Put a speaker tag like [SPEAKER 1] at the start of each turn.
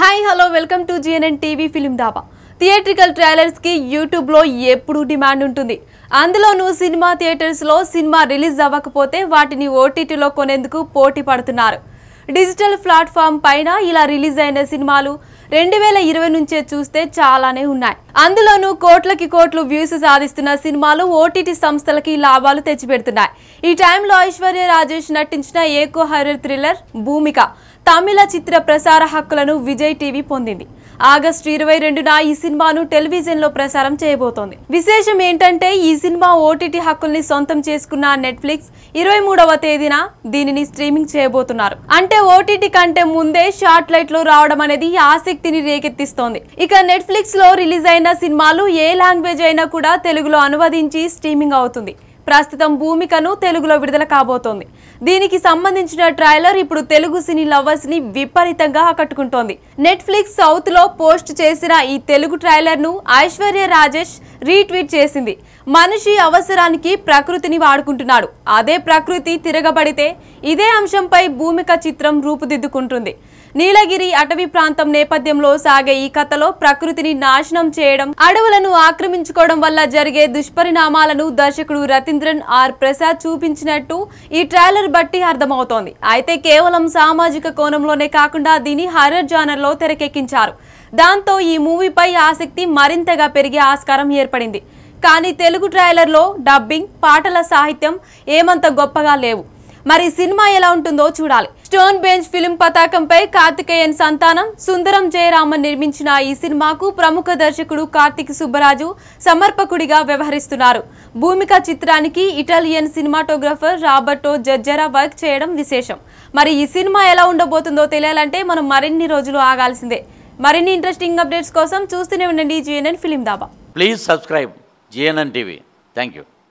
[SPEAKER 1] hi hello welcome to GNN TV film Dhaba theatrical ట్రైలర్స్కి యూట్యూబ్లో ఎప్పుడు డిమాండ్ ఉంటుంది అందులోనూ సినిమా థియేటర్స్లో సినిమా రిలీజ్ అవ్వకపోతే వాటిని ఓటీటీలో కొనేందుకు పోటీ పడుతున్నారు డిజిటల్ ప్లాట్ఫామ్ పైన ఇలా రిలీజ్ అయిన సినిమాలు రెండు వేల ఇరవై నుంచే చూస్తే చాలానే ఉన్నాయి అందులోనూ కోట్లకి కోట్లు వ్యూస్ సాధిస్తున్న సినిమాలు ఓటీటీ సంస్థలకి లాభాలు తెచ్చిపెడుతున్నాయి ఈ టైంలో ఐశ్వర్య రాజేష్ నటించిన ఏకో హర్రర్ థ్రిల్లర్ భూమిక తమిళ చిత్ర ప్రసార హక్కులను విజయ్ టీవీ పొందింది ఆగస్టు ఇరవై రెండున ఈ సినిమాను టెలివిజన్ లో ప్రసారం చేయబోతోంది విశేషం ఏంటంటే ఈ సినిమా ఓటీటీ హక్కుల్ని సొంతం చేసుకున్న నెట్ఫ్లిక్స్ ఇరవై మూడవ తేదీన దీనిని స్ట్రీమింగ్ చేయబోతున్నారు అంటే ఓటీటీ కంటే ముందే షార్ట్ లైట్ లో రావడం అనేది ఆసక్తిని రేకెత్తిస్తోంది ఇక నెట్ఫ్లిక్స్ లో రిలీజ్ అయిన సినిమాలు ఏ లాంగ్వేజ్ అయినా కూడా తెలుగులో అనువదించి స్ట్రీమింగ్ అవుతుంది ప్రస్తుతం భూమికను తెలుగులో విడుదల కాబోతోంది దీనికి సంబంధించిన ట్రైలర్ ఇప్పుడు తెలుగు సినీ లవర్స్ ని విపరీతంగా ఆకట్టుకుంటోంది నెట్ఫ్లిక్స్ సౌత్ లో పోస్ట్ చేసిన ఈ తెలుగు ట్రైలర్ ను ఐశ్వర్య రాజేష్ రీట్వీట్ చేసింది మనిషి అవసరానికి ప్రకృతిని వాడుకుంటున్నాడు అదే ప్రకృతి తిరగబడితే ఇదే అంశంపై భూమిక చిత్రం రూపుదిద్దుకుంటుంది నీలగిరి అటవీ ప్రాంతం నేపథ్యంలో సాగే ఈ కథలో ప్రకృతిని నాశనం చేయడం అడవులను ఆక్రమించుకోవడం వల్ల జరిగే దుష్పరిణామాలను దర్శకుడు రతీంద్రన్ ఆర్ ప్రసాద్ చూపించినట్టు ఈ ట్రైలర్ బట్టి అర్థమవుతోంది అయితే కేవలం సామాజిక కోణంలోనే కాకుండా దీని హర్రర్ లో తెరకెక్కించారు దాంతో ఈ మూవీపై ఆసక్తి మరింతగా పెరిగే ఆస్కారం ఏర్పడింది కానీ తెలుగు ట్రైలర్లో డబ్బింగ్ పాటల సాహిత్యం ఏమంత గొప్పగా లేవు మరి సినిమా ఎలా ఉంటుందో చూడాలి స్టోన్ బెంచ్ ఫిలిం పతాకంపై కార్తికేయన్ సంతానం సుందరం జయరామన్ నిర్మించిన ఈ సినిమాకు ప్రముఖ దర్శకుడు కార్తిక్ సుబ్బరాజు సమర్పకుడిగా వ్యవహరిస్తున్నారు భూమిక చిత్రానికి Italian cinematographer Roberto Zazzara work చేయడం విశేషం మరి ఈ సినిమా ఎలా ఉండబోతుందో తెలియాలంటే మనం మరిన్ని రోజులు ఆగాల్సిందే మరిన్ని ఇంట్రెస్టింగ్ అప్డేట్స్ కోసం చూస్తూనే ఉండండి GNN film Dhaba please subscribe GNN TV thank you